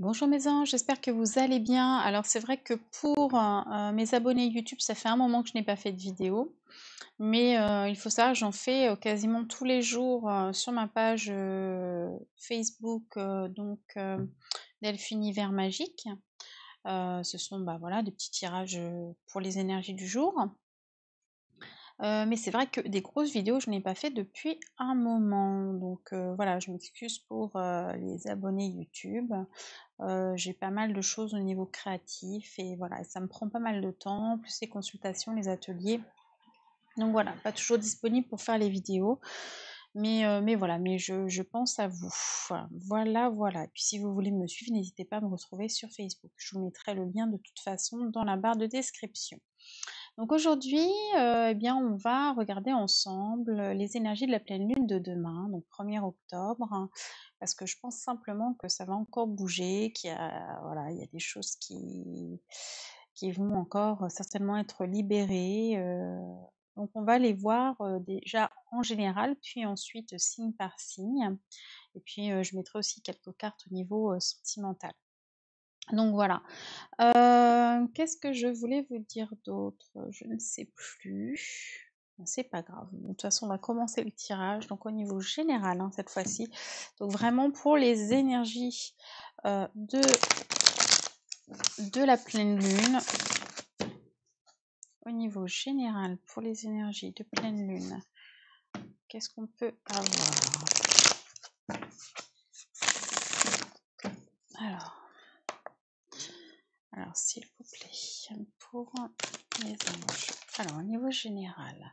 Bonjour mes anges, j'espère que vous allez bien. Alors c'est vrai que pour euh, euh, mes abonnés YouTube, ça fait un moment que je n'ai pas fait de vidéo. Mais euh, il faut savoir, j'en fais quasiment tous les jours sur ma page Facebook, donc Univers Magique. ce sont bah, voilà, des petits tirages pour les énergies du jour. Euh, mais c'est vrai que des grosses vidéos, je n'ai pas fait depuis un moment. Donc euh, voilà, je m'excuse pour euh, les abonnés YouTube. J'ai pas mal de choses au niveau créatif et voilà, ça me prend pas mal de temps, plus les consultations, les ateliers. Donc voilà, pas toujours disponible pour faire les vidéos. Mais, voilà, mais je, je, pense à vous. Voilà, voilà. Et puis si vous voulez me suivre, n'hésitez pas à me retrouver sur Facebook. Je vous mettrai le lien de toute façon dans la barre de description. Donc aujourd'hui, euh, eh bien, on va regarder ensemble euh, les énergies de la pleine lune de demain, donc 1er octobre, hein, parce que je pense simplement que ça va encore bouger, qu'il y a, voilà, il y des choses qui, qui vont encore euh, certainement être libérées. donc on va les voir déjà en général, puis ensuite signe par signe. Et puis je mettrai aussi quelques cartes au niveau sentimental. Donc voilà. Euh, qu'est-ce que je voulais vous dire d'autre Je ne sais plus. C'est pas grave. De toute façon, on va commencer le tirage. Donc au niveau général, hein, cette fois-ci. Donc vraiment pour les énergies euh, de, de la pleine lune. Au niveau général, pour les énergies de pleine lune, qu'est-ce qu'on peut avoir Alors. Alors, s'il vous plaît, pour les anges. Alors, au niveau général,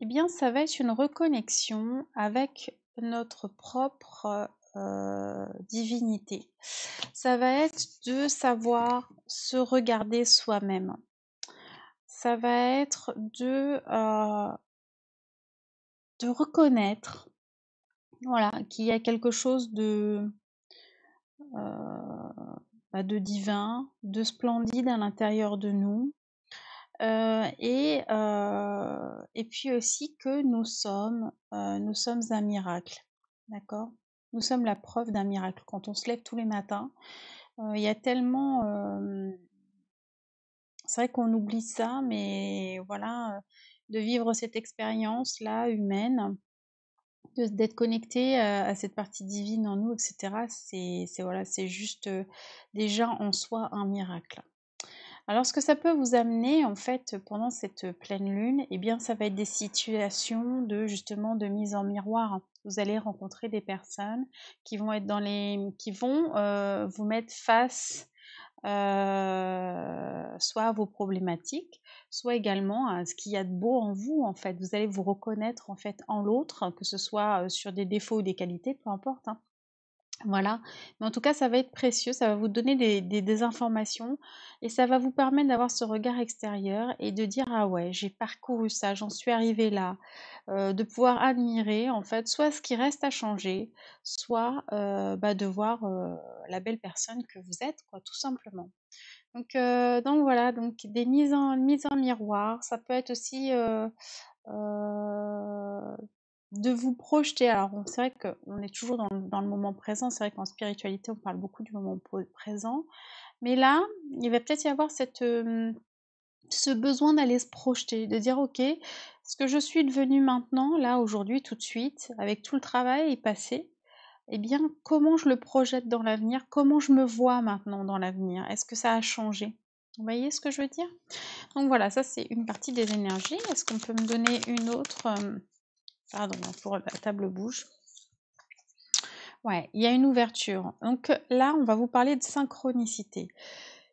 eh bien, ça va être une reconnexion avec notre propre euh, divinité. Ça va être de savoir se regarder soi-même. Ça va être de, euh, de reconnaître voilà, qu'il y a quelque chose de, euh, bah, de divin, de splendide à l'intérieur de nous. Euh, et, euh, et puis aussi que nous sommes, nous sommes un miracle. D'accord Nous sommes la preuve d'un miracle. Quand on se lève tous les matins, il y a tellement c'est vrai qu'on oublie ça, mais voilà, de vivre cette expérience-là humaine, d'être connecté euh, à cette partie divine en nous, etc. C'est voilà, c'est juste euh, déjà en soi un miracle. Alors ce que ça peut vous amener en fait pendant cette pleine lune, eh bien ça va être des situations de justement de mise en miroir. Vous allez rencontrer des personnes qui vont être dans les qui vont euh, vous mettre face euh, soit vos problématiques, soit également à euh, ce qu'il y a de beau en vous. En fait, vous allez vous reconnaître en fait en l'autre, que ce soit euh, sur des défauts ou des qualités, peu importe. Hein. Voilà. Mais en tout cas, ça va être précieux, ça va vous donner des, informations et ça va vous permettre d'avoir ce regard extérieur et de dire ah ouais, j'ai parcouru ça, j'en suis arrivé là, euh, de pouvoir admirer en fait soit ce qui reste à changer, soit euh, bah, de voir euh, la belle personne que vous êtes, quoi, tout simplement. Donc, donc voilà, donc des mises en, mises en miroir, ça peut être aussi de vous projeter. Alors, c'est vrai qu'on est toujours dans le, moment présent. C'est vrai qu'en spiritualité, on parle beaucoup du moment présent. Mais là, il va peut-être y avoir cette, euh, ce besoin d'aller se projeter, de dire, OK, ce que je suis devenu maintenant, là, aujourd'hui, tout de suite, avec tout le travail passé, eh bien, comment je le projette dans l'avenir Comment je me vois maintenant dans l'avenir Est-ce que ça a changé Vous voyez ce que je veux dire Donc voilà, ça c'est une partie des énergies. Est-ce qu'on peut me donner une autre euh, pardon, hein, pour la table bouge. Ouais, il y a une ouverture. Donc là, on va vous parler de synchronicité.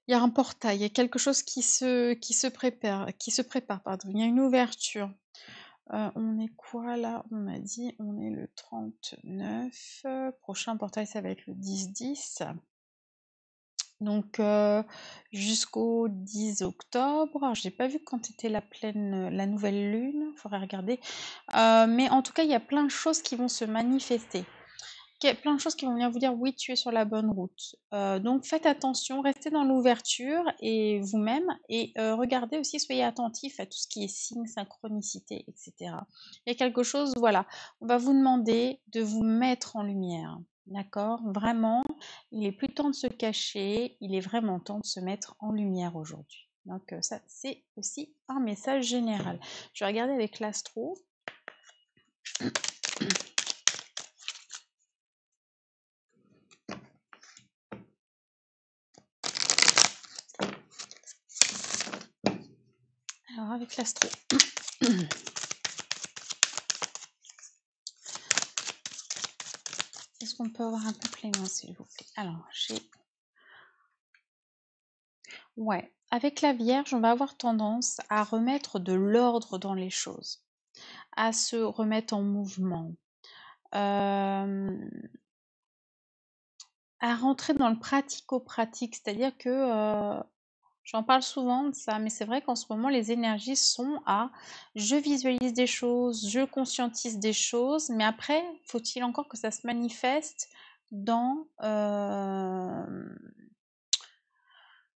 Il y a un portail, il y a quelque chose qui se, qui se prépare, qui se prépare, pardon. Il y a une ouverture. Euh, on est quoi là On m'a dit on est le 39. Prochain portail, ça va être le 10-10. Donc jusqu'au 10 octobre, je n'ai pas vu quand était la pleine, la nouvelle lune, il faudrait regarder. mais en tout cas, il y a plein de choses qui vont se manifester. Il y a plein de choses qui vont venir vous dire oui, tu es sur la bonne route. donc faites attention, restez dans l'ouverture et vous-même et regardez aussi, soyez attentifs à tout ce qui est signe, synchronicité, etc. Il y a quelque chose, voilà, on va vous demander de vous mettre en lumière. D'accord, vraiment, il est plus temps de se cacher, il est vraiment temps de se mettre en lumière aujourd'hui. Donc euh, ça, c'est aussi un message général. Je vais regarder avec l'astro. Alors avec l'astro. Est-ce qu'on peut avoir un complément, s'il vous plaît Alors, j'ai... Ouais, avec la Vierge, on va avoir tendance à remettre de l'ordre dans les choses, à se remettre en mouvement, euh, à rentrer dans le pratico-pratique, c'est-à-dire que euh, J'en parle souvent de ça, mais c'est vrai qu'en ce moment, les énergies sont à je visualise des choses, je conscientise des choses, mais après, faut-il encore que ça se manifeste dans, euh,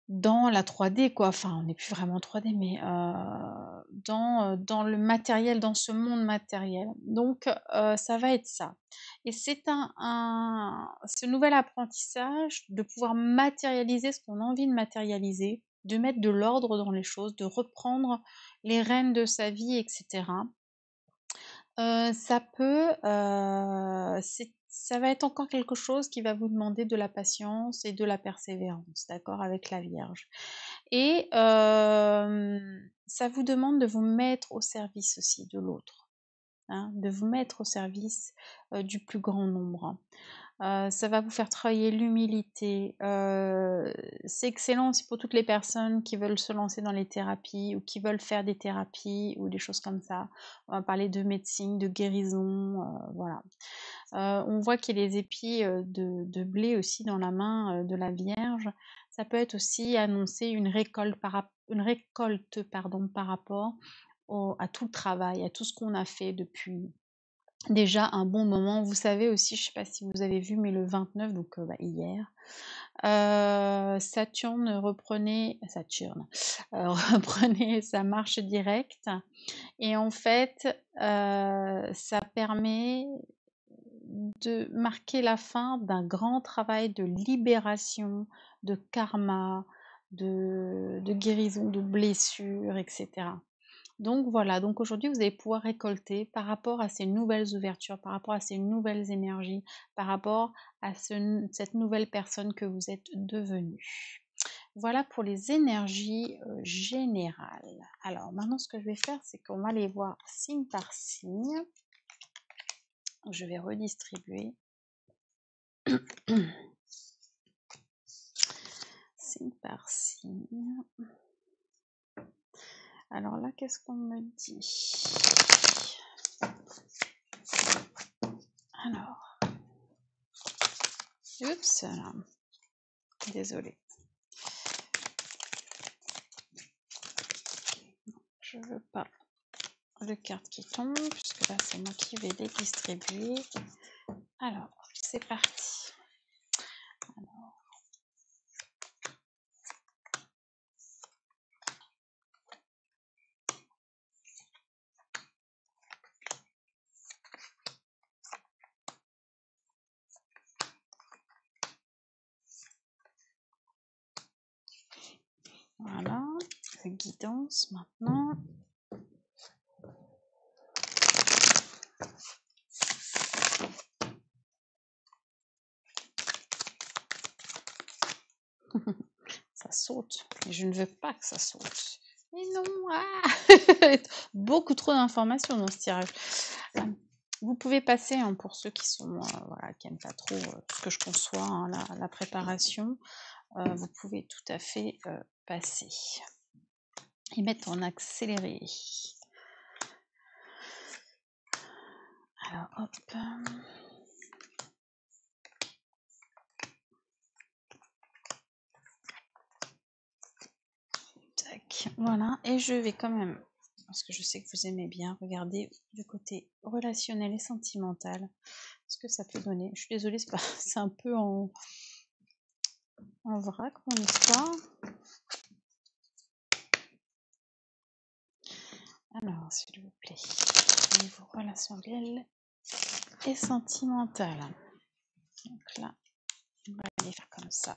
dans la 3D, quoi. Enfin, on n'est plus vraiment 3D, mais euh, dans, euh, dans, le matériel, dans ce monde matériel. Donc, ça va être ça. Et c'est un, ce nouvel apprentissage de pouvoir matérialiser ce qu'on a envie de matérialiser de mettre de l'ordre dans les choses, de reprendre les rênes de sa vie, etc. Euh, ça peut, euh, ça va être encore quelque chose qui va vous demander de la patience et de la persévérance, d'accord, avec la Vierge. Et euh, ça vous demande de vous mettre au service aussi de l'autre, hein, de vous mettre au service du plus grand nombre. Euh, ça va vous faire travailler l'humilité. Euh, c'est excellent aussi pour toutes les personnes qui veulent se lancer dans les thérapies ou qui veulent faire des thérapies ou des choses comme ça. On va parler de médecine, de guérison, euh, voilà. on voit qu'il y a les épis de, blé aussi dans la main de la Vierge. Ça peut être aussi annoncer une récolte par, une récolte, pardon, par rapport à tout le travail, à tout ce qu'on a fait depuis déjà un bon moment. Vous savez aussi, je ne sais pas si vous avez vu, mais le 29, donc euh, bah, hier, euh, Saturne euh, reprenait, sa marche directe. Et en fait, ça permet de marquer la fin d'un grand travail de libération, de karma, de, de guérison de blessures, etc. Donc voilà, donc aujourd'hui vous allez pouvoir récolter par rapport à ces nouvelles ouvertures, par rapport à ces nouvelles énergies, par rapport à cette nouvelle personne que vous êtes devenue. Voilà pour les énergies euh, générales. Alors maintenant ce que je vais faire c'est qu'on va les voir signe par signe. Je vais redistribuer. signe par signe. Alors là, qu'est-ce qu'on me dit Alors. Oups, désolé. Je Je veux pas le cartes qui tombent, puisque là, c'est moi qui vais les distribuer. Alors, c'est parti. maintenant. ça saute. Et je ne veux pas que ça saute. Mais non, ah beaucoup trop d'informations dans ce tirage. Euh, vous pouvez passer hein, pour ceux qui sont euh, qui n'aiment pas trop euh, ce que je conçois, hein, la, préparation. vous pouvez tout à fait passer et mettre en accéléré. voilà. Et je vais quand même, parce que je sais que vous aimez bien, regarder le côté relationnel et sentimental, ce que ça peut donner. Je suis désolée, c'est un peu en, en vrac mon histoire. Alors, s'il vous plaît, niveau relationnel et sentimental. Donc là, on va aller faire comme ça.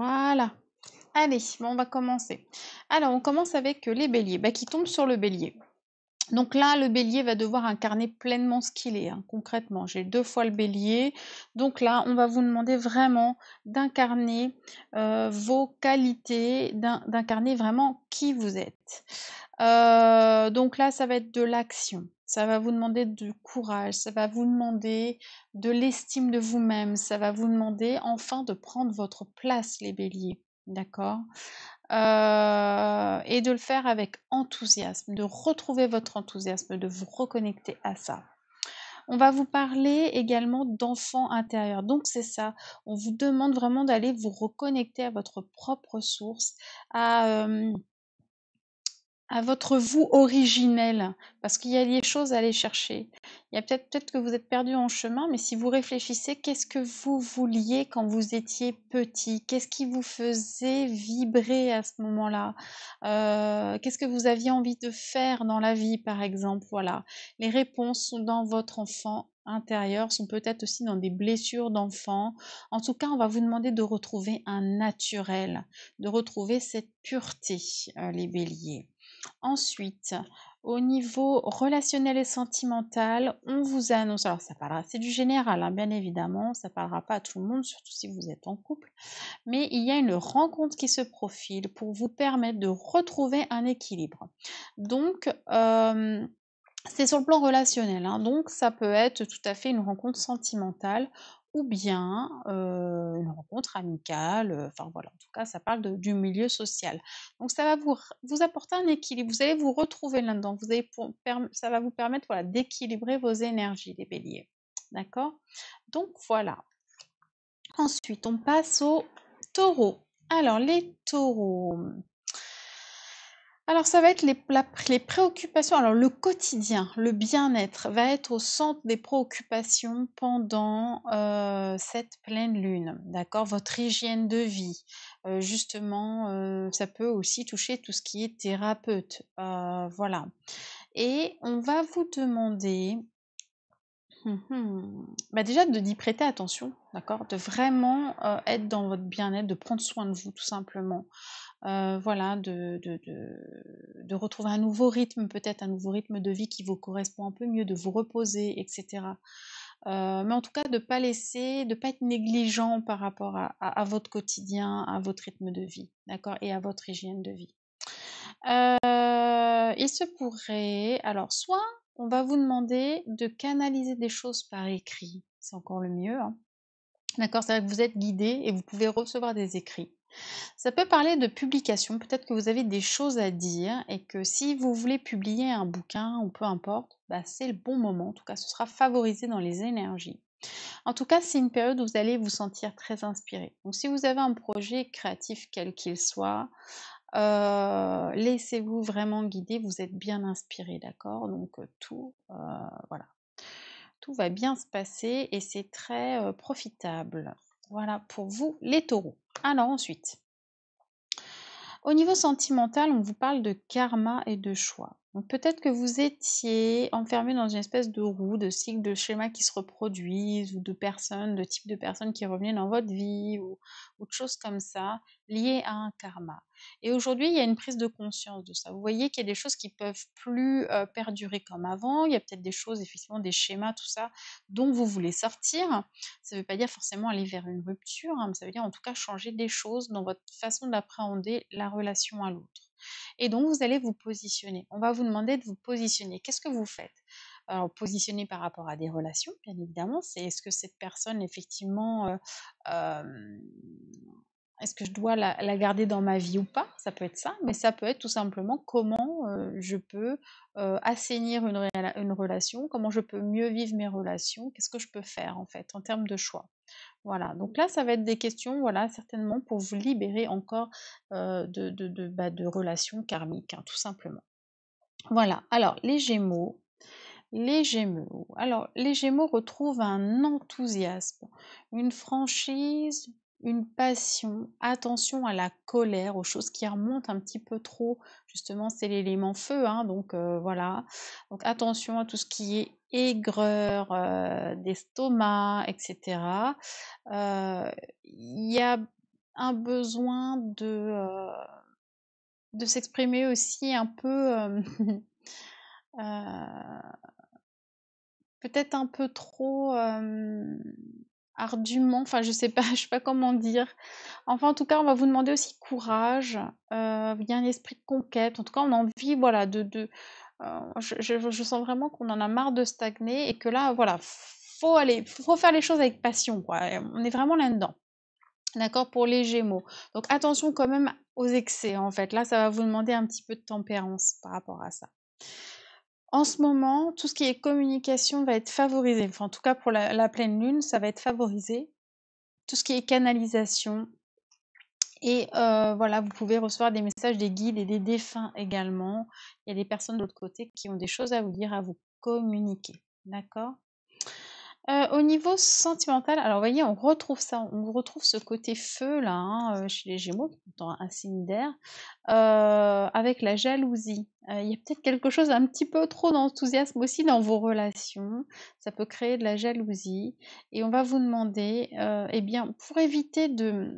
Voilà. Allez, on va commencer. Alors, on commence avec euh, les béliers. Bah, qui tombe sur le bélier. Donc là, le bélier va devoir incarner pleinement ce qu'il est. Hein, concrètement, j'ai deux fois le bélier. Donc là, on va vous demander vraiment d'incarner euh, vos qualités, d'incarner vraiment qui vous êtes. Euh, donc là, ça va être de l'action. Ça va vous demander du courage, ça va vous demander de l'estime de vous-même, ça va vous demander enfin de prendre votre place, les béliers. D'accord euh, Et de le faire avec enthousiasme, de retrouver votre enthousiasme, de vous reconnecter à ça. On va vous parler également d'enfant intérieur. Donc c'est ça, on vous demande vraiment d'aller vous reconnecter à votre propre source, à... Euh, à votre vous originel, parce qu'il y a des choses à aller chercher. Il y a peut-être peut que vous êtes perdu en chemin, mais si vous réfléchissez, qu'est-ce que vous vouliez quand vous étiez petit Qu'est-ce qui vous faisait vibrer à ce moment-là euh, Qu'est-ce que vous aviez envie de faire dans la vie, par exemple Voilà, les réponses sont dans votre enfant intérieur, sont peut-être aussi dans des blessures d'enfant. En tout cas, on va vous demander de retrouver un naturel, de retrouver cette pureté, euh, les béliers. Ensuite, au niveau relationnel et sentimental, on vous annonce, alors ça parlera, c'est du général, hein, bien évidemment, ça parlera pas à tout le monde, surtout si vous êtes en couple, mais il y a une rencontre qui se profile pour vous permettre de retrouver un équilibre. Donc, euh, c'est sur le plan relationnel, hein, donc ça peut être tout à fait une rencontre sentimentale ou bien une rencontre amicale. enfin voilà, en tout cas, ça parle du milieu social. Donc ça va vous, vous apporter un équilibre. Vous allez vous retrouver là-dedans. Vous allez ça va vous permettre voilà, d'équilibrer vos énergies, les béliers. D'accord Donc voilà. Ensuite, on passe aux taureaux. Alors, les taureaux, alors ça va être les, préoccupations. Alors le quotidien, le bien-être va être au centre des préoccupations pendant euh, cette pleine lune. D'accord Votre hygiène de vie. Euh, justement, euh, ça peut aussi toucher tout ce qui est thérapeute. voilà. Et on va vous demander hum, hum, Bah déjà d'y prêter attention, d'accord De vraiment être dans votre bien-être, de prendre soin de vous tout simplement. Euh, voilà, de, retrouver un nouveau rythme, peut-être un nouveau rythme de vie qui vous correspond un peu mieux, de vous reposer, etc. Euh, mais en tout cas, de ne pas laisser, de ne pas être négligent par rapport à, votre quotidien, à votre rythme de vie, d'accord, et à votre hygiène de vie. Euh, il se pourrait, alors, soit on va vous demander de canaliser des choses par écrit, c'est encore le mieux, hein. D'accord C'est-à-dire que vous êtes guidé et vous pouvez recevoir des écrits. Ça peut parler de publication, peut-être que vous avez des choses à dire et que si vous voulez publier un bouquin ou peu importe, bah, c'est le bon moment, en tout cas ce sera favorisé dans les énergies. En tout cas, c'est une période où vous allez vous sentir très inspiré. Donc si vous avez un projet créatif quel qu'il soit, euh, laissez-vous vraiment guider, vous êtes bien inspiré, d'accord Donc euh, tout, euh, voilà, tout va bien se passer et c'est très profitable. Voilà pour vous les taureaux. Alors ensuite, au niveau sentimental, on vous parle de karma et de choix peut-être que vous étiez enfermé dans une espèce de roue, de cycle, de schémas qui se reproduisent, ou de personnes, de types de personnes qui revenaient dans votre vie, ou, autre de choses comme ça, liées à un karma. Et aujourd'hui, il y a une prise de conscience de ça. Vous voyez qu'il y a des choses qui peuvent plus euh, perdurer comme avant. Il y a peut-être des choses, effectivement, des schémas, tout ça, dont vous voulez sortir. Ça ne veut pas dire forcément aller vers une rupture, hein, mais ça veut dire en tout cas changer des choses dans votre façon d'appréhender la relation à l'autre. Et donc, vous allez vous positionner. On va vous demander de vous positionner. Qu'est-ce que vous faites Alors, positionner par rapport à des relations, bien évidemment. C'est est-ce que cette personne, effectivement, euh, euh, est-ce que je dois la, garder dans ma vie ou pas Ça peut être ça, mais ça peut être tout simplement comment euh, je peux assainir une relation, comment je peux mieux vivre mes relations, qu'est-ce que je peux faire en fait en termes de choix. Voilà, donc là, ça va être des questions, voilà, certainement pour vous libérer encore euh, de, de, de, bah, de, relations karmiques, hein, tout simplement. Voilà, alors les Gémeaux, les Gémeaux. Alors, les Gémeaux retrouvent un enthousiasme, une franchise, une passion, attention à la colère, aux choses qui remontent un petit peu trop. Justement, c'est l'élément feu, hein, donc euh, voilà. Donc attention à tout ce qui est aigreur euh, d'estomac, etc. Euh, il y a un besoin de, de s'exprimer aussi un peu, peut-être un peu trop ardument, enfin je sais pas, je sais pas comment dire. Enfin en tout cas, on va vous demander aussi courage, euh, il y a un esprit de conquête. En tout cas, on a envie, voilà, de, euh, je, je, sens vraiment qu'on en a marre de stagner et que là, voilà, faut aller, faut faire les choses avec passion, quoi. On est vraiment là-dedans. D'accord pour les Gémeaux. Donc attention quand même aux excès en fait. Là, ça va vous demander un petit peu de tempérance par rapport à ça. En ce moment, tout ce qui est communication va être favorisé. Enfin, en tout cas, pour la, pleine lune, ça va être favorisé. Tout ce qui est canalisation. Et euh, voilà, vous pouvez recevoir des messages des guides et des défunts également. Il y a des personnes de l'autre côté qui ont des choses à vous dire, à vous communiquer. D'accord euh, au niveau sentimental, alors vous voyez, on retrouve ça, on retrouve ce côté feu là hein, euh, chez les Gémeaux, dans un signe d'air, avec la jalousie. Euh, il y a peut-être quelque chose un petit peu trop d'enthousiasme aussi dans vos relations. Ça peut créer de la jalousie. Et on va vous demander, euh, eh bien, pour éviter de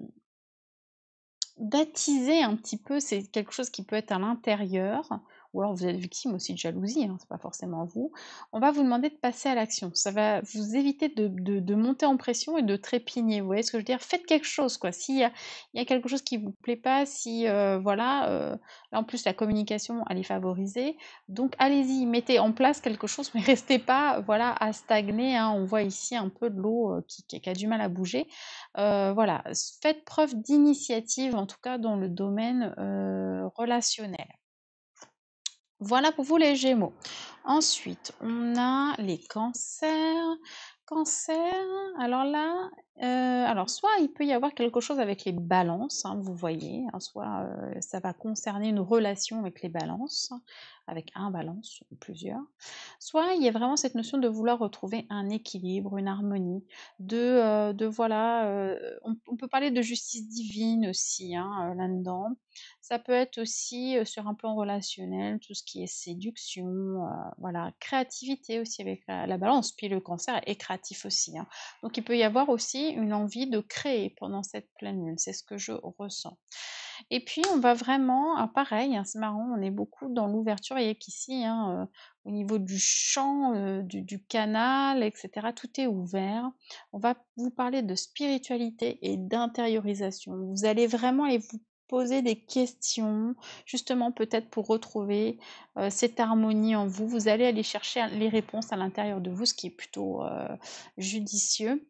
d'attiser un petit peu, c'est quelque chose qui peut être à l'intérieur ou alors vous êtes victime aussi de jalousie, hein, c'est pas forcément vous, on va vous demander de passer à l'action. Ça va vous éviter de, monter en pression et de trépigner. Vous voyez ce que je veux dire Faites quelque chose, quoi. S'il y a, quelque chose qui vous plaît pas, si euh, voilà, euh, là en plus la communication elle est favorisée, donc allez-y, mettez en place quelque chose, mais restez pas voilà à stagner. Hein. On voit ici un peu de l'eau euh, qui, a du mal à bouger. voilà, faites preuve d'initiative en tout cas dans le domaine relationnel. Voilà pour vous les Gémeaux. Ensuite, on a les cancers. Cancer, alors là, euh, alors, soit il peut y avoir quelque chose avec les balances, hein, vous voyez, hein, soit euh, ça va concerner une relation avec les balances, avec un balance ou plusieurs, soit il y a vraiment cette notion de vouloir retrouver un équilibre, une harmonie, de, euh, de voilà, on, peut parler de justice divine aussi hein, là-dedans, ça peut être aussi sur un plan relationnel, tout ce qui est séduction, voilà, créativité aussi avec la, balance, puis le cancer est créatif aussi. Donc il peut y avoir aussi une envie de créer pendant cette pleine lune. C'est ce que je ressens. Et puis, on va vraiment, ah, pareil, hein, c'est marrant, on est beaucoup dans l'ouverture. n'y a qu'ici, hein, euh, au niveau du champ, euh, du, canal, etc., tout est ouvert. On va vous parler de spiritualité et d'intériorisation. Vous allez vraiment aller vous poser des questions, justement peut-être pour retrouver euh, cette harmonie en vous. Vous allez aller chercher les réponses à l'intérieur de vous, ce qui est plutôt judicieux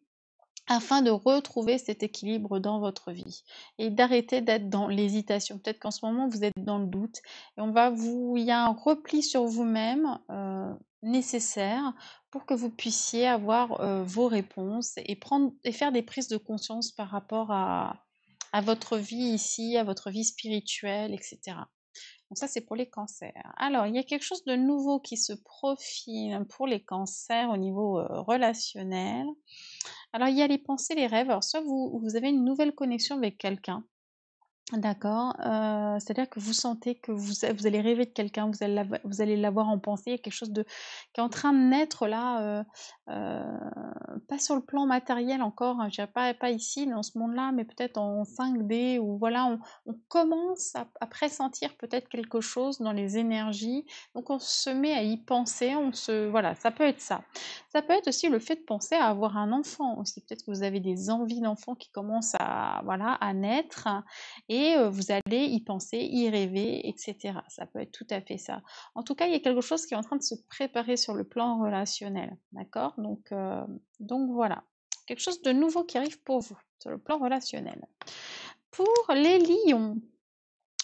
afin de retrouver cet équilibre dans votre vie et d'arrêter d'être dans l'hésitation. Peut-être qu'en ce moment vous êtes dans le doute et on va vous, il y a un repli sur vous-même euh, nécessaire pour que vous puissiez avoir euh, vos réponses et prendre et faire des prises de conscience par rapport à, votre vie ici, à votre vie spirituelle, etc. Donc ça, c'est pour les cancers. Alors, il y a quelque chose de nouveau qui se profile pour les cancers au niveau euh, relationnel. Alors, il y a les pensées, les rêves. Alors, soit vous, vous avez une nouvelle connexion avec quelqu'un, D'accord, euh, c'est-à-dire que vous sentez que vous vous allez rêver de quelqu'un, vous allez vous allez l'avoir en pensée, quelque chose de qui est en train de naître là, euh, euh, pas sur le plan matériel encore, hein, je dirais pas pas ici dans ce monde-là, mais peut-être en 5D ou voilà, on commence à à pressentir peut-être quelque chose dans les énergies, donc on se met à y penser, on se voilà, ça peut être ça. Ça peut être aussi le fait de penser à avoir un enfant aussi, peut-être que vous avez des envies d'enfant qui commencent à voilà, à naître et vous allez y penser, y rêver, etc. Ça peut être tout à fait ça. En tout cas, il y a quelque chose qui est en train de se préparer sur le plan relationnel, d'accord donc, donc voilà, quelque chose de nouveau qui arrive pour vous sur le plan relationnel. Pour les lions,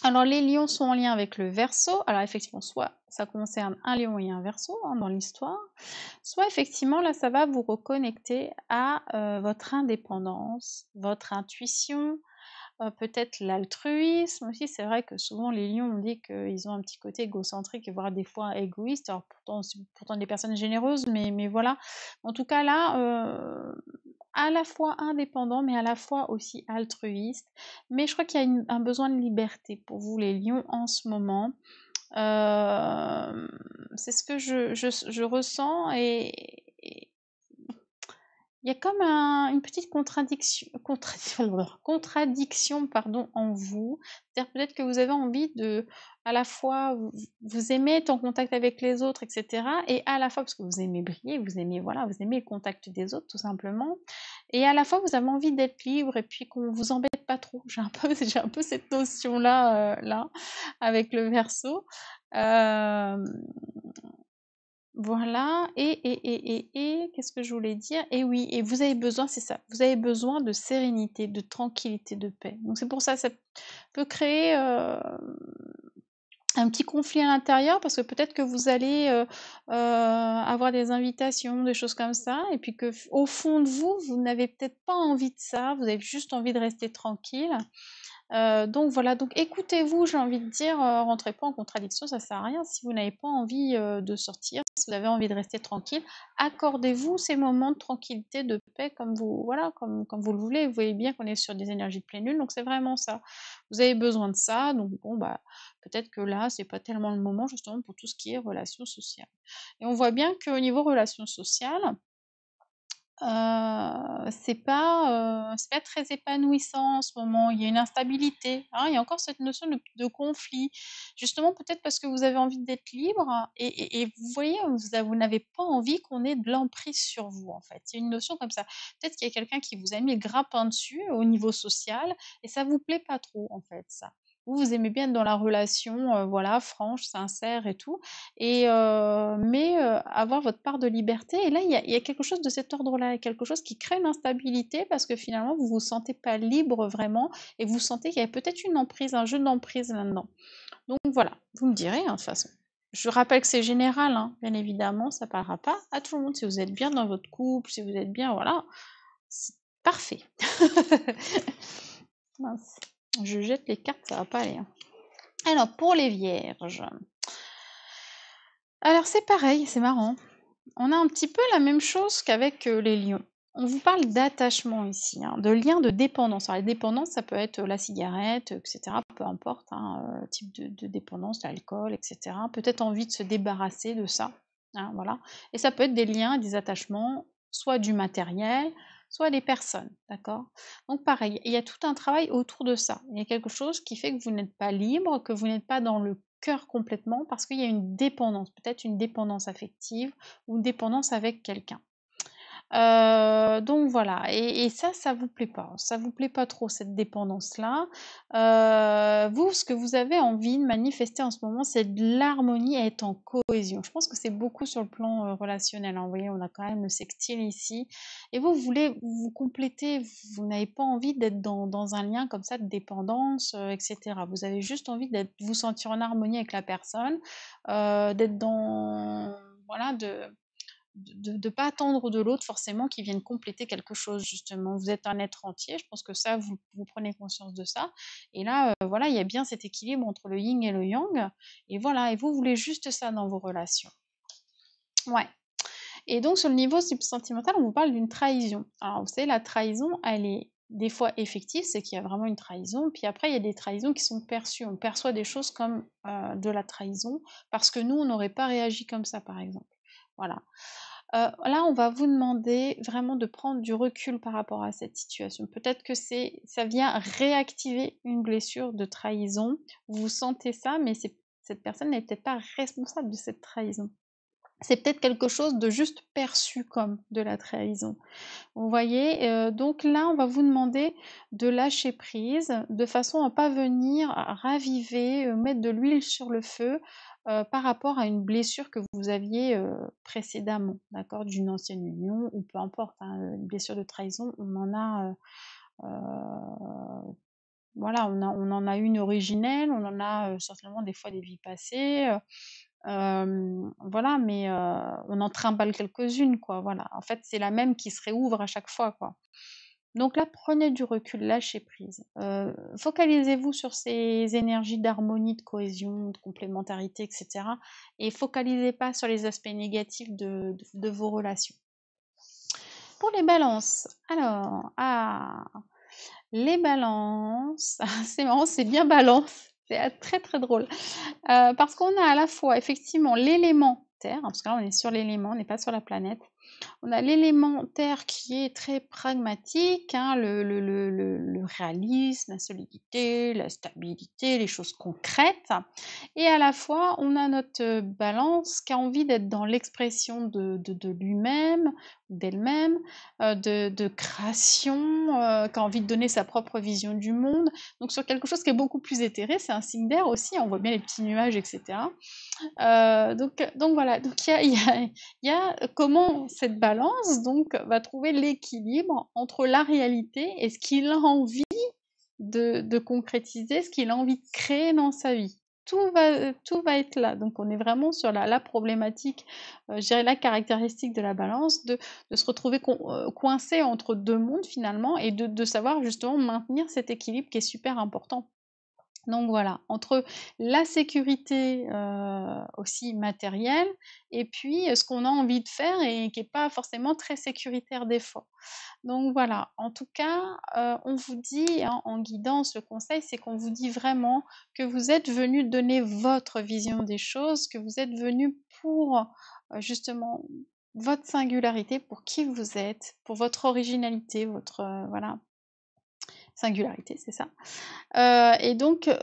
alors les lions sont en lien avec le verso, alors effectivement, soit ça concerne un lion et un verso hein, dans l'histoire, soit effectivement là ça va vous reconnecter à votre indépendance, votre intuition, euh, peut-être l'altruisme aussi. C'est vrai que souvent les lions, on dit qu'ils ont un petit côté égocentrique, voire des fois égoïste. Alors pourtant, c'est pourtant des personnes généreuses, mais, mais voilà. En tout cas, là, euh, à la fois indépendant, mais à la fois aussi altruiste. Mais je crois qu'il y a un besoin de liberté pour vous, les lions, en ce moment. Euh, c'est ce que je, je, je ressens et, il y a comme une petite contradiction, contradiction, contradiction pardon, en vous. C'est-à-dire peut-être que vous avez envie de, à la fois, vous, aimez être en contact avec les autres, etc. Et à la fois, parce que vous aimez briller, vous aimez, voilà, vous aimez le contact des autres, tout simplement. Et à la fois, vous avez envie d'être libre et puis qu'on vous embête pas trop. J'ai un peu, j'ai un peu cette notion-là, euh, là, avec le verso. Euh, voilà, et, et, et, et, et qu'est-ce que je voulais dire Et oui, et vous avez besoin, c'est ça, vous avez besoin de sérénité, de tranquillité, de paix. Donc c'est pour ça, ça peut créer euh, un petit conflit à l'intérieur, parce que peut-être que vous allez euh, euh, avoir des invitations, des choses comme ça, et puis que au fond de vous, vous n'avez peut-être pas envie de ça, vous avez juste envie de rester tranquille. Euh, donc voilà, donc écoutez-vous, j'ai envie de dire, euh, rentrez pas en contradiction, ça sert à rien. Si vous n'avez pas envie euh, de sortir, si vous avez envie de rester tranquille, accordez-vous ces moments de tranquillité, de paix, comme vous, voilà, comme, comme vous le voulez. Vous voyez bien qu'on est sur des énergies de pleine lune, donc c'est vraiment ça. Vous avez besoin de ça, donc bon bah peut-être que là c'est pas tellement le moment justement pour tout ce qui est relations sociales. Et on voit bien qu'au niveau relations sociales, euh, c'est pas, euh, c'est pas très épanouissant en ce moment. Il y a une instabilité. Hein. Il y a encore cette notion de, conflit. Justement, peut-être parce que vous avez envie d'être libre et, vous voyez, vous, n'avez pas envie qu'on ait de l'emprise sur vous, en fait. Il a une notion comme ça. Peut-être qu'il y a quelqu'un qui vous a mis le grappin dessus au niveau social et ça vous plaît pas trop, en fait, ça vous vous aimez bien dans la relation, voilà, franche, sincère et tout, et mais avoir votre part de liberté. Et là, il y a, quelque chose de cet ordre-là, quelque chose qui crée une instabilité, parce que finalement, vous vous sentez pas libre vraiment et vous sentez qu'il y a peut-être une emprise, un jeu d'emprise là-dedans. Donc voilà, vous me direz hein, de toute façon. Je rappelle que c'est général, hein, bien évidemment, ça parlera pas à tout le monde. Si vous êtes bien dans votre couple, si vous êtes bien, voilà, c'est parfait. Je jette les cartes, ça va pas aller. Hein. Alors, pour les vierges. Alors, c'est pareil, c'est marrant. On a un petit peu la même chose qu'avec euh, les lions. On vous parle d'attachement ici, hein, de lien de dépendance. Alors, les dépendances, ça peut être la cigarette, etc. Peu importe, hein, euh, type de, dépendance, l'alcool, etc. Peut-être envie de se débarrasser de ça. voilà. Et ça peut être des liens, des attachements, soit du matériel, soit les personnes, d'accord Donc pareil, il y a tout un travail autour de ça. Il y a quelque chose qui fait que vous n'êtes pas libre, que vous n'êtes pas dans le cœur complètement parce qu'il y a une dépendance, peut-être une dépendance affective ou une dépendance avec quelqu'un. Euh, donc voilà, et, et, ça, ça vous plaît pas, ça vous plaît pas trop cette dépendance-là. Euh, vous, ce que vous avez envie de manifester en ce moment, c'est de l'harmonie et être en cohésion. Je pense que c'est beaucoup sur le plan euh, relationnel. Hein. Vous voyez, on a quand même le sextile ici, et vous, vous voulez vous compléter, vous n'avez pas envie d'être dans, dans, un lien comme ça de dépendance, euh, etc. Vous avez juste envie de vous sentir en harmonie avec la personne, euh, d'être dans voilà, de, de ne pas attendre de l'autre forcément qu'il vienne compléter quelque chose justement. Vous êtes un être entier, je pense que ça, vous, prenez conscience de ça. Et là, euh, voilà, il y a bien cet équilibre entre le yin et le yang. Et voilà, et vous voulez juste ça dans vos relations. Ouais. Et donc sur le niveau sentimental, on vous parle d'une trahison. Alors vous savez, la trahison, elle est des fois effective, c'est qu'il y a vraiment une trahison. Puis après, il y a des trahisons qui sont perçues. On perçoit des choses comme euh, de la trahison parce que nous, on n'aurait pas réagi comme ça, par exemple. Voilà. Euh, là, on va vous demander vraiment de prendre du recul par rapport à cette situation. Peut-être que c'est, ça vient réactiver une blessure de trahison. Vous sentez ça, mais cette personne n'est peut-être pas responsable de cette trahison. C'est peut-être quelque chose de juste perçu comme de la trahison. Vous voyez, euh, donc là, on va vous demander de lâcher prise de façon à ne pas venir raviver, euh, mettre de l'huile sur le feu euh, par rapport à une blessure que vous aviez euh, précédemment, d'accord, d'une ancienne union ou peu importe, hein, euh, une blessure de trahison, on en a, voilà, on, en a une originelle, on en a certainement des fois des vies passées, voilà, mais on en trimballe quelques-unes, quoi, voilà. En fait, c'est la même qui se réouvre à chaque fois, quoi. Donc là, prenez du recul, lâchez prise. Euh, focalisez-vous sur ces énergies d'harmonie, de cohésion, de complémentarité, etc. Et focalisez pas sur les aspects négatifs de, vos relations. Pour les balances, alors, ah, les balances, c'est marrant, c'est bien balance, c'est très très drôle. Euh, parce qu'on a à la fois effectivement l'élément Terre, hein, parce que là on est sur l'élément, on n'est pas sur la planète. On a l'élémentaire qui est très pragmatique, hein, le, réalisme, la solidité, la stabilité, les choses concrètes. Et à la fois, on a notre balance qui a envie d'être dans l'expression de, lui-même, d'elle-même, euh, de, création, euh, qui a envie de donner sa propre vision du monde. Donc sur quelque chose qui est beaucoup plus éthéré, c'est un signe d'air aussi, on voit bien les petits nuages, etc. Euh, donc, donc voilà, donc il y a, comment cette balance donc va trouver l'équilibre entre la réalité et ce qu'il a envie de, concrétiser, ce qu'il a envie de créer dans sa vie. Tout va, tout va être là. Donc on est vraiment sur la, problématique, gérer euh, la caractéristique de la balance, de, se retrouver euh, coincé entre deux mondes finalement et de savoir justement maintenir cet équilibre qui est super important. Donc voilà, entre la sécurité euh, aussi matérielle et puis euh, ce qu'on a envie de faire et qui n'est pas forcément très sécuritaire des fois. Donc voilà, en tout cas, euh, on vous dit hein, en guidant ce conseil, c'est qu'on vous dit vraiment que vous êtes venu donner votre vision des choses, que vous êtes venu pour justement votre singularité, pour qui vous êtes, pour votre originalité, votre voilà, Singularité, c'est ça. Euh, et donc, euh,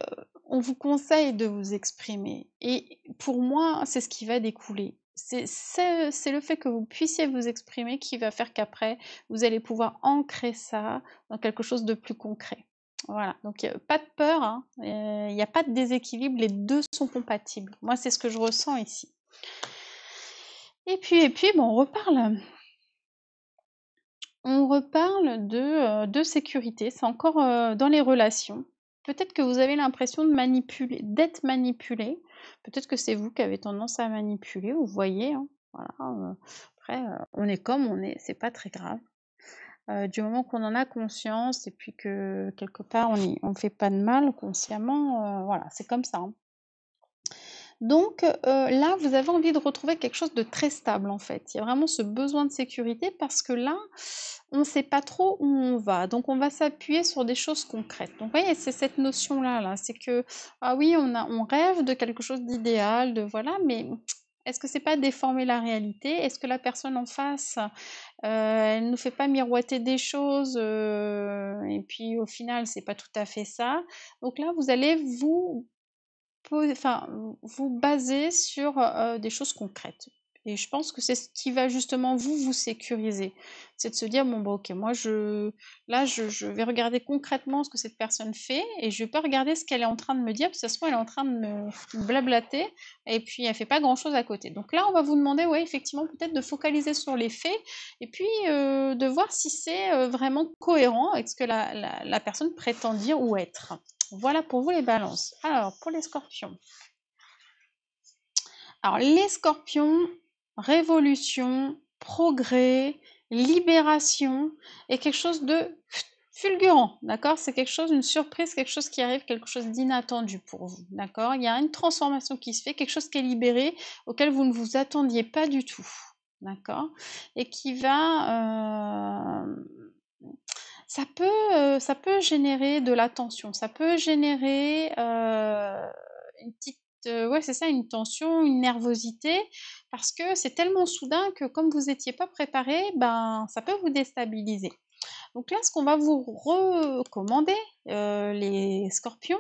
on vous conseille de vous exprimer. Et pour moi, c'est ce qui va découler. C'est le fait que vous puissiez vous exprimer qui va faire qu'après, vous allez pouvoir ancrer ça dans quelque chose de plus concret. Voilà, donc pas de peur, hein. euh, il n'y a pas de déséquilibre, les deux sont compatibles. Moi, c'est ce que je ressens ici. Et puis, et puis, on reparle on reparle de, euh, de sécurité, c'est encore euh, dans les relations. Peut-être que vous avez l'impression de manipuler, d'être manipulé. Peut-être que c'est vous qui avez tendance à manipuler, vous voyez. Hein. voilà. Euh, après, on est comme on est, c'est pas très grave. du moment qu'on en a conscience et puis que quelque part on ne on fait pas de mal consciemment, voilà, c'est comme ça. Hein. Donc euh, là, vous avez envie de retrouver quelque chose de très stable en fait. Il y a vraiment ce besoin de sécurité parce que là, on ne sait pas trop où on va. Donc on va s'appuyer sur des choses concrètes. Donc vous voyez, c'est cette notion là, là, c'est que ah oui, on a, on rêve de quelque chose d'idéal, de voilà, mais est-ce que c'est pas déformer la réalité Est-ce que la personne en face, elle euh, elle nous fait pas miroiter des choses euh, Et puis au final, ce n'est pas tout à fait ça. Donc là, vous allez vous enfin, vous baser sur euh, des choses concrètes. Et je pense que c'est ce qui va justement vous vous sécuriser. C'est de se dire, bon, bah, ok, moi, je, là, je, vais regarder concrètement ce que cette personne fait et je ne vais pas regarder ce qu'elle est en train de me dire, parce que ça elle est en train de me blablater et puis elle ne fait pas grand-chose à côté. Donc là, on va vous demander, ouais, effectivement, peut-être de focaliser sur les faits et puis euh, de voir si c'est euh, vraiment cohérent avec ce que la personne prétend dire ou être. Voilà pour vous les balances. Alors, pour les scorpions. Alors, les scorpions, révolution, progrès, libération et quelque chose de fulgurant, d'accord C'est quelque chose, une surprise, quelque chose qui arrive, quelque chose d'inattendu pour vous, d'accord Il y a une transformation qui se fait, quelque chose qui est libéré, auquel vous ne vous attendiez pas du tout, d'accord Et qui va... Euh, ça peut, euh, ça peut générer de la tension, ça peut générer euh, une petite, euh, ouais, c'est ça, une tension, une nervosité, parce que c'est tellement soudain que comme vous n'étiez pas préparé, ben, ça peut vous déstabiliser. Donc là, ce qu'on va vous recommander, les scorpions,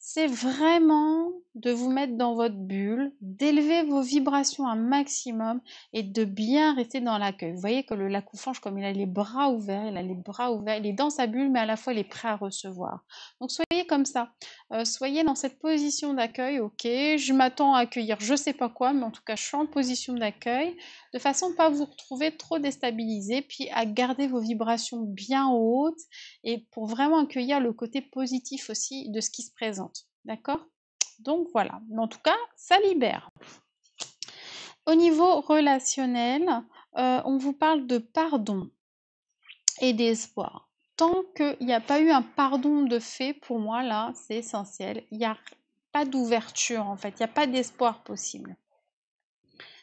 c'est vraiment de vous mettre dans votre bulle, d'élever vos vibrations un maximum et de bien rester dans l'accueil. Vous voyez que le lacoufange, comme il a les bras ouverts, il a les bras ouverts, il est dans sa bulle, mais à la fois il est prêt à recevoir. Donc soyez comme ça, euh, soyez dans cette position d'accueil, ok, je m'attends à accueillir je sais pas quoi, mais en tout cas je suis en position d'accueil, de façon à ne pas vous retrouver trop déstabilisé, puis à garder vos vibrations bien hautes et pour vraiment accueillir le côté positif aussi de ce qui se présente. D'accord donc voilà, en tout cas, ça libère. Au niveau relationnel, euh, on vous parle de pardon et d'espoir. Tant qu'il n'y a pas eu un pardon de fait, pour moi, là, c'est essentiel. Il n'y a pas d'ouverture, en fait. Il n'y a pas d'espoir possible.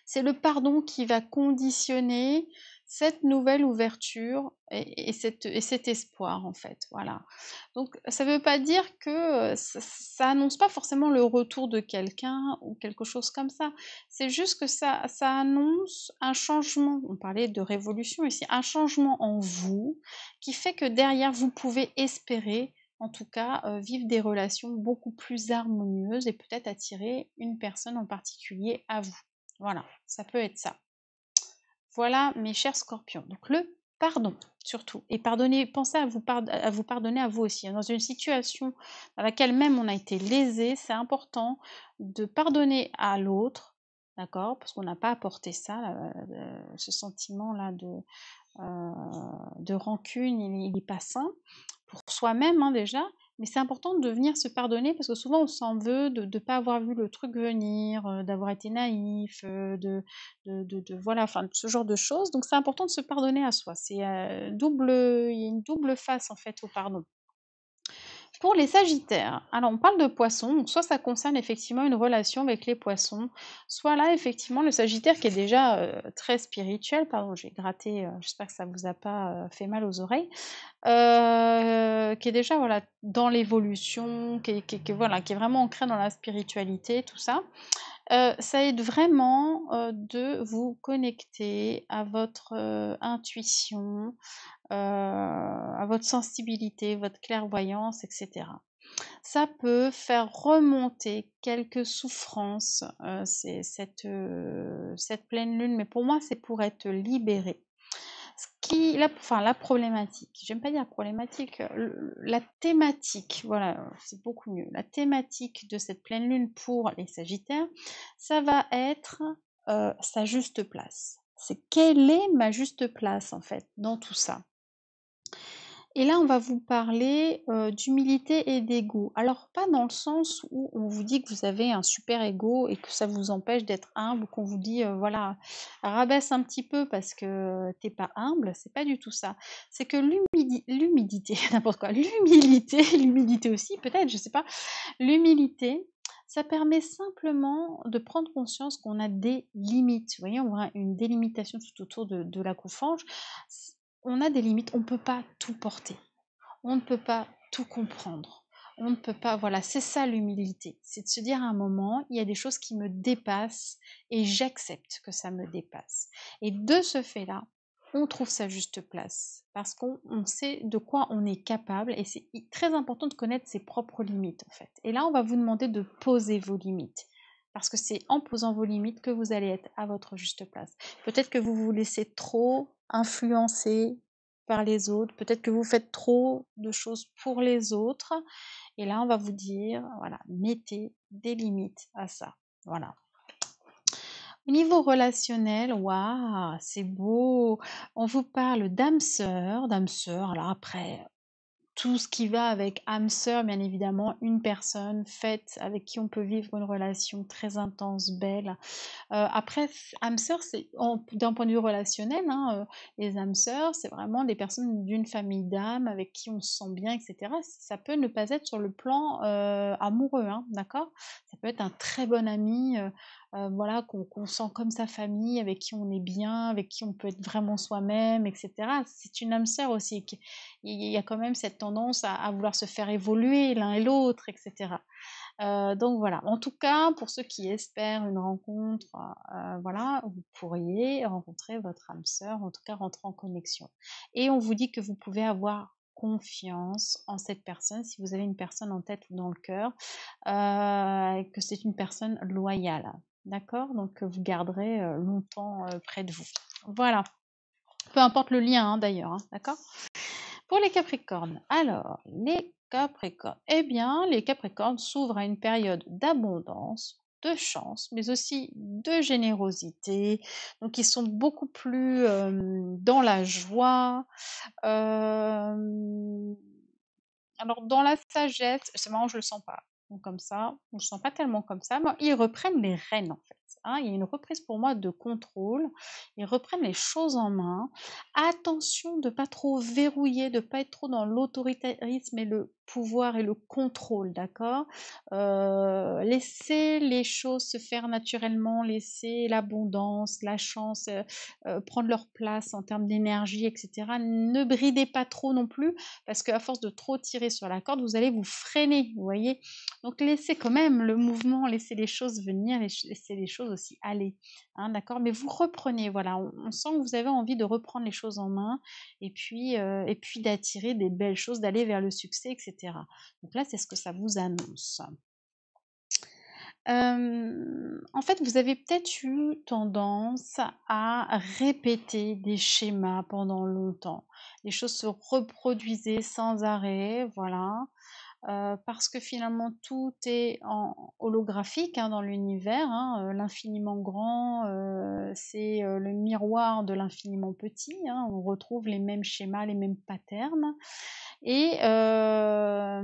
C'est le pardon qui va conditionner cette nouvelle ouverture et, cet espoir en fait. Voilà. Donc ça ne veut pas dire que euh, ça, n'annonce annonce pas forcément le retour de quelqu'un ou quelque chose comme ça. C'est juste que ça, ça annonce un changement. On parlait de révolution ici, un changement en vous qui fait que derrière vous pouvez espérer en tout cas euh, vivre des relations beaucoup plus harmonieuses et peut-être attirer une personne en particulier à vous. Voilà, ça peut être ça. Voilà, mes chers scorpions. Donc le pardon, surtout. Et pardonnez, pensez à vous, pardonner à vous, aussi. Hein. Dans une situation dans laquelle même on a été lésé, c'est important de pardonner à l'autre, d'accord Parce qu'on n'a pas apporté ça, euh, euh, ce sentiment-là de, euh, rancune, il n'est pas sain pour soi-même hein, déjà. Mais c'est important de venir se pardonner parce que souvent on s'en veut de ne pas avoir vu le truc venir, euh, d'avoir été naïf, euh, de, de, de, voilà, enfin ce genre de choses. Donc c'est important de se pardonner à soi. C'est euh, double, il y a une double face en fait au pardon. Pour les Sagittaires, alors on parle de poissons, soit ça concerne effectivement une relation avec les poissons, soit là effectivement le Sagittaire qui est déjà euh, très spirituel, pardon j'ai gratté, euh, j'espère que ça ne vous a pas euh, fait mal aux oreilles, qui est déjà voilà, dans l'évolution, qui, voilà, qui est vraiment ancré dans la spiritualité, tout ça. Euh, ça aide vraiment euh, de vous connecter à votre euh, intuition, à votre sensibilité, votre clairvoyance, etc. Ça peut faire remonter quelques souffrances, cette, cette pleine lune, mais pour moi c'est pour être libéré la, enfin, la problématique, j'aime pas dire problématique, euh, la thématique, voilà, c'est beaucoup mieux. La thématique de cette pleine lune pour les Sagittaires, ça va être euh, sa juste place. C'est quelle est ma juste place en fait dans tout ça et là, on va vous parler euh, d'humilité et d'ego. Alors, pas dans le sens où on vous dit que vous avez un super ego et que ça vous empêche d'être humble, qu'on vous dit, euh, voilà, rabaisse un petit peu parce que t'es pas humble, c'est pas du tout ça. C'est que l'humidité, n'importe quoi, l'humilité, l'humilité aussi, peut-être, je sais pas, l'humilité, ça permet simplement de prendre conscience qu'on a des limites. Vous voyez, on voit une délimitation tout autour de, de la couffange on a des limites, on ne peut pas tout porter, on ne peut pas tout comprendre. On ne peut pas, voilà, c'est ça l'humilité. C'est de se dire à un moment, il y a des choses qui me dépassent et j'accepte que ça me dépasse. Et de ce fait-là, on trouve sa juste place parce qu'on sait de quoi on est capable et c'est très important de connaître ses propres limites en fait. Et là, on va vous demander de poser vos limites parce que c'est en posant vos limites que vous allez être à votre juste place. Peut-être que vous vous laissez trop influencé par les autres. Peut-être que vous faites trop de choses pour les autres. Et là, on va vous dire, voilà, mettez des limites à ça. Voilà. Au niveau relationnel, waouh, c'est beau. On vous parle d'âme sœur, d'âme sœur. Alors après, tout ce qui va avec âme sœur, bien évidemment, une personne faite avec qui on peut vivre une relation très intense, belle. Euh, après, âme sœur, c'est d'un point de vue relationnel, hein, euh, les âmes sœurs, c'est vraiment des personnes d'une famille d'âmes avec qui on se sent bien, etc. Ça peut ne pas être sur le plan euh, amoureux, hein, d'accord Ça peut être un très bon ami euh, voilà, qu'on sent comme sa famille, avec qui on est bien, avec qui on peut être vraiment soi-même, etc. C'est une âme sœur aussi. Il y a quand même cette tendance à, vouloir se faire évoluer l'un et l'autre, etc. Euh, donc voilà. En tout cas, pour ceux qui espèrent une rencontre, euh, voilà, vous pourriez rencontrer votre âme sœur, en tout cas rentrer en connexion. Et on vous dit que vous pouvez avoir confiance en cette personne, si vous avez une personne en tête ou dans le cœur, que c'est une personne loyale. D'accord Donc vous garderez euh, longtemps euh, près de vous. Voilà. Peu importe le lien hein, d'ailleurs, hein, d'accord Pour les Capricornes, alors, les Capricornes, eh bien, les Capricornes s'ouvrent à une période d'abondance, de chance, mais aussi de générosité. Donc ils sont beaucoup plus dans la joie. Alors dans la sagesse, c'est marrant, je le sens pas comme ça, je ne sens pas tellement comme ça, mais ils reprennent les rênes en fait. Hein. il y a une reprise pour moi de contrôle. Ils reprennent les choses en main. Attention de pas trop verrouiller, de pas être trop dans l'autoritarisme et le pouvoir et le contrôle, d'accord euh, Laissez les choses se faire naturellement, laissez l'abondance, la chance euh, euh, prendre leur place en termes d'énergie, etc. Ne bridez pas trop non plus, parce qu'à force de trop tirer sur la corde, vous allez vous freiner, vous voyez Donc laissez quand même le mouvement, laissez les choses venir, laissez les choses aussi aller, hein, d'accord Mais vous reprenez, voilà, on, sent que vous avez envie de reprendre les choses en main, et puis, et puis d'attirer des belles choses, d'aller vers le succès, etc. Donc là, c'est ce que ça vous annonce. Euh, en fait, vous avez peut-être eu tendance à répéter des schémas pendant longtemps. Les choses se reproduisaient sans arrêt, voilà. Euh, parce que finalement tout est en holographique hein, dans l'univers. Hein, euh, l'infiniment grand, euh, c'est le miroir de l'infiniment petit. Hein, on retrouve les mêmes schémas, les mêmes patterns. et là,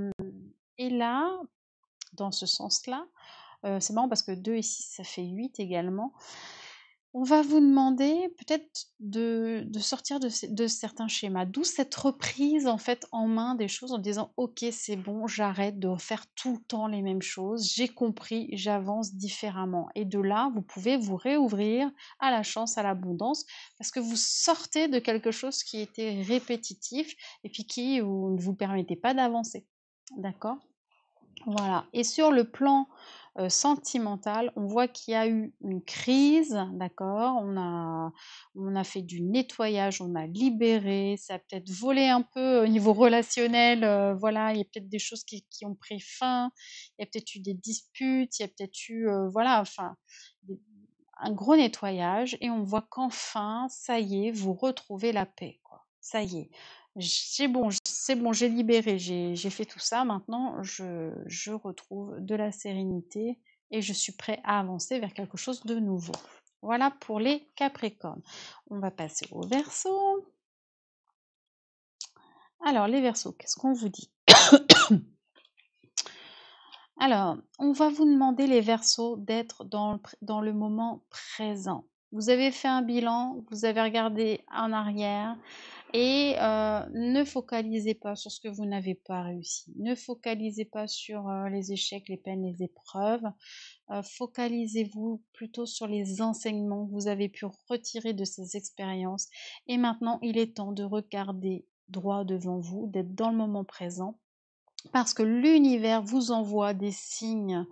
dans ce sens-là, c'est marrant parce que 2 et 6, ça fait 8 également on va vous demander peut-être de, sortir de, certains schémas. D'où cette reprise en fait en main des choses en disant ok c'est bon, j'arrête de faire tout le temps les mêmes choses, j'ai compris, j'avance différemment. Et de là, vous pouvez vous réouvrir à la chance, à l'abondance, parce que vous sortez de quelque chose qui était répétitif et puis qui ne vous permettait pas d'avancer. D'accord Voilà. Et sur le plan euh, Sentimental, on voit qu'il y a eu une crise, d'accord on a, on a fait du nettoyage, on a libéré, ça a peut-être volé un peu au niveau relationnel, euh, voilà, il y a peut-être des choses qui, ont pris fin, il y a peut-être eu des disputes, il y a peut-être eu, euh, voilà, enfin, un gros nettoyage et on voit qu'enfin, ça y est, vous retrouvez la paix, quoi. Ça y est, c'est bon, c'est bon, j'ai libéré, j'ai fait tout ça. Maintenant, je, je, retrouve de la sérénité et je suis prêt à avancer vers quelque chose de nouveau. Voilà pour les Capricornes. On va passer au verso. Alors, les versos, qu'est-ce qu'on vous dit Alors, on va vous demander, les versos, d'être dans dans le moment présent. Vous avez fait un bilan, vous avez regardé en arrière, et euh, ne focalisez pas sur ce que vous n'avez pas réussi. Ne focalisez pas sur euh, les échecs, les peines, les épreuves. Euh, focalisez-vous plutôt sur les enseignements que vous avez pu retirer de ces expériences. Et maintenant, il est temps de regarder droit devant vous, d'être dans le moment présent parce que l'univers vous envoie des signes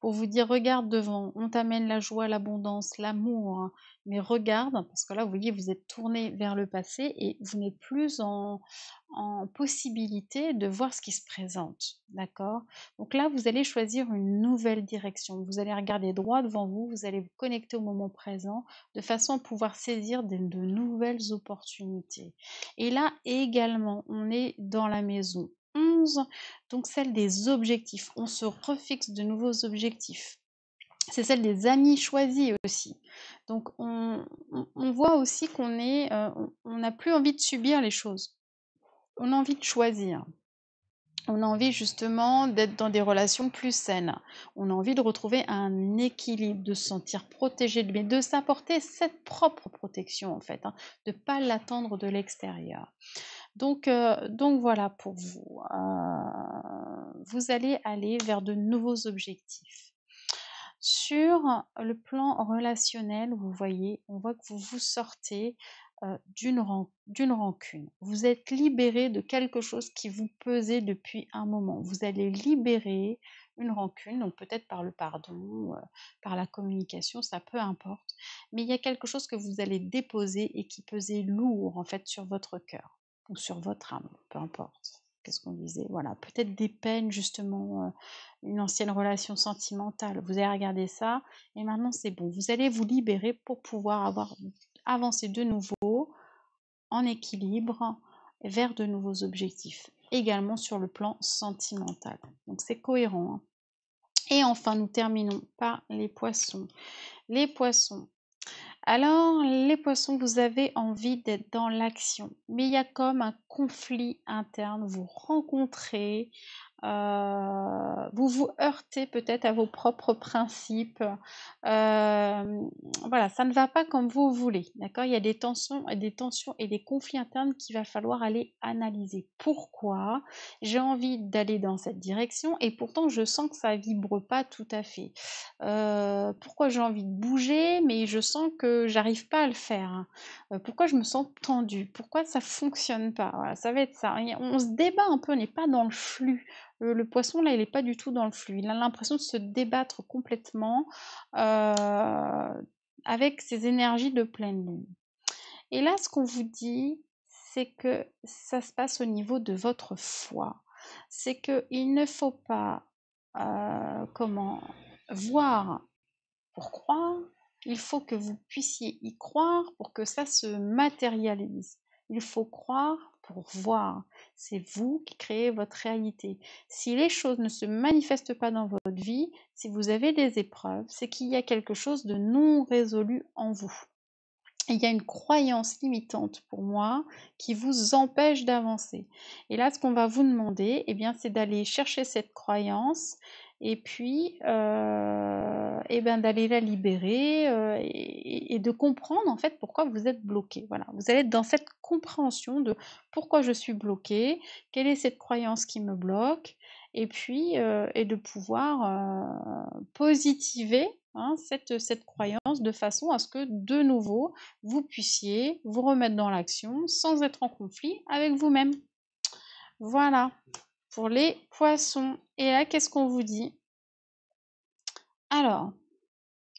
pour vous dire regarde devant, on t'amène la joie, l'abondance, l'amour, mais regarde, parce que là vous voyez vous êtes tourné vers le passé et vous n'êtes plus en, en, possibilité de voir ce qui se présente, d'accord Donc là vous allez choisir une nouvelle direction, vous allez regarder droit devant vous, vous allez vous connecter au moment présent de façon à pouvoir saisir de nouvelles opportunités. Et là également on est dans la maison, 11, donc celle des objectifs. On se refixe de nouveaux objectifs. C'est celle des amis choisis aussi. Donc on, voit aussi qu'on est, euh, on n'a plus envie de subir les choses. On a envie de choisir. On a envie justement d'être dans des relations plus saines. On a envie de retrouver un équilibre, de se sentir protégé, mais de s'apporter cette propre protection en fait, hein, de ne pas l'attendre de l'extérieur. Euh, donc, voilà pour vous. Euh, vous allez aller vers de nouveaux objectifs. Sur le plan relationnel, vous voyez, on voit que vous vous sortez euh, d'une rancune. Vous êtes libéré de quelque chose qui vous pesait depuis un moment. Vous allez libérer une rancune, donc peut-être par le pardon, par la communication, ça peu importe. Mais il y a quelque chose que vous allez déposer et qui pesait lourd en fait sur votre cœur ou sur votre âme, peu importe. Qu'est-ce qu'on disait Voilà, peut-être des peines, justement, euh, une ancienne relation sentimentale. Vous allez regarder ça, et maintenant c'est bon. Vous allez vous libérer pour pouvoir avancer de nouveau en équilibre vers de nouveaux objectifs, également sur le plan sentimental. Donc c'est cohérent. Hein. Et enfin, nous terminons par les poissons. Les poissons, alors, les poissons, vous avez envie d'être dans l'action, mais il y a comme un conflit interne. Vous rencontrez euh, vous vous heurtez peut-être à vos propres principes. Euh, voilà, ça ne va pas comme vous voulez. D'accord Il y a des tensions, des tensions et des conflits internes qu'il va falloir aller analyser. Pourquoi j'ai envie d'aller dans cette direction et pourtant je sens que ça vibre pas tout à fait. Euh, pourquoi j'ai envie de bouger mais je sens que j'arrive pas à le faire. pourquoi je me sens tendue Pourquoi ça fonctionne pas ça va être ça. On se débat un peu, on n'est pas dans le flux. Euh, le poisson, là, il n'est pas du tout dans le flux. Il a l'impression de se débattre complètement euh, avec ses énergies de pleine lune. Et là, ce qu'on vous dit, c'est que ça se passe au niveau de votre foi. C'est qu'il ne faut pas, euh, comment, voir pour croire. Il faut que vous puissiez y croire pour que ça se matérialise. Il faut croire pour voir. C'est vous qui créez votre réalité. Si les choses ne se manifestent pas dans votre vie, si vous avez des épreuves, c'est qu'il y a quelque chose de non résolu en vous. Il y a une croyance limitante pour moi qui vous empêche d'avancer. Et là, ce qu'on va vous demander, eh bien, c'est d'aller chercher cette croyance, et puis et euh, eh ben d'aller la libérer euh, et, de comprendre en fait pourquoi vous êtes bloqué. Voilà, vous allez être dans cette compréhension de pourquoi je suis bloqué, quelle est cette croyance qui me bloque, et puis euh, et de pouvoir positiver hein, cette croyance de façon à ce que de nouveau vous puissiez vous remettre dans l'action sans être en conflit avec vous-même. Voilà pour les poissons. Et là, qu'est-ce qu'on vous dit Alors,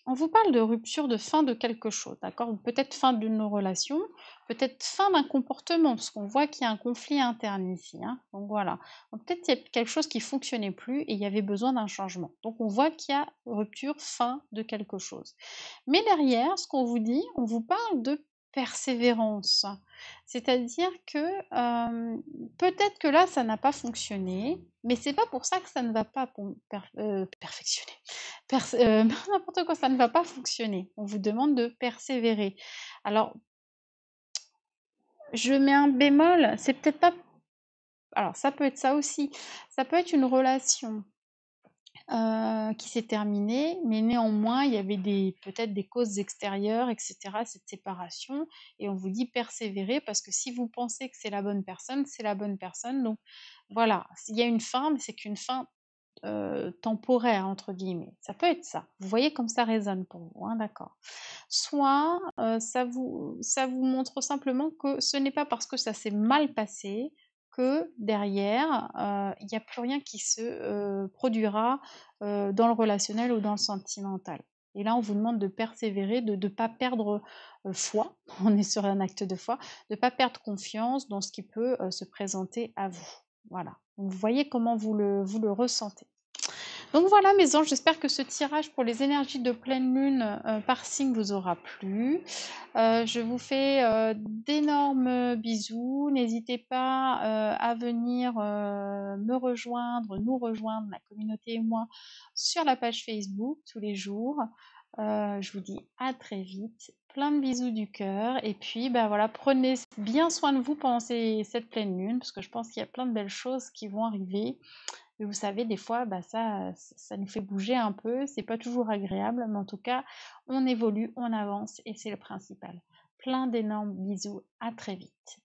on vous parle de rupture, de fin de quelque chose, d'accord peut-être fin d'une relation, peut-être fin d'un comportement, parce qu'on voit qu'il y a un conflit interne ici. Hein. donc voilà. peut-être qu'il y a quelque chose qui fonctionnait plus et il y avait besoin d'un changement. Donc on voit qu'il y a rupture, fin de quelque chose. Mais derrière, ce qu'on vous dit, on vous parle de persévérance. C'est-à-dire que peut-être que là, ça n'a pas fonctionné, mais c'est pas pour ça que ça ne va pas euh, perfectionner. Euh, n'importe quoi, ça ne va pas fonctionner. On vous demande de persévérer. Alors, je mets un bémol, c'est peut-être pas. Alors, ça peut être ça aussi. Ça peut être une relation. Euh, qui s'est terminée, mais néanmoins, il y avait peut-être des causes extérieures, etc., cette séparation. Et on vous dit persévérer parce que si vous pensez que c'est la bonne personne, c'est la bonne personne. Donc voilà, s'il y a une fin, mais c'est qu'une fin euh, temporaire, entre guillemets. Ça peut être ça. Vous voyez comme ça résonne pour vous, hein, d'accord Soit euh, ça vous montre simplement que ce n'est pas parce que ça s'est mal passé que derrière, euh, il n'y a plus rien qui se euh, produira euh, dans le relationnel ou dans le sentimental. Et là, on vous demande de persévérer, de ne pas perdre foi, on est sur un acte de foi, de ne pas perdre confiance dans ce qui peut se présenter à vous. Voilà. vous voyez comment vous le ressentez. Donc voilà mes anges, j'espère que ce tirage pour les énergies de pleine lune euh, par signe vous aura plu. Euh, je vous fais euh, d'énormes bisous. N'hésitez pas à venir me rejoindre, nous rejoindre, la communauté et moi, sur la page Facebook tous les jours. je vous dis à très vite. Plein de bisous du cœur. Et puis, ben voilà, prenez bien soin de vous pendant cette pleine lune, parce que je pense qu'il y a plein de belles choses qui vont arriver vous savez, des fois, bah, ça, ça nous fait bouger un peu. C'est pas toujours agréable, mais en tout cas, on évolue, on avance et c'est le principal. Plein d'énormes bisous. À très vite.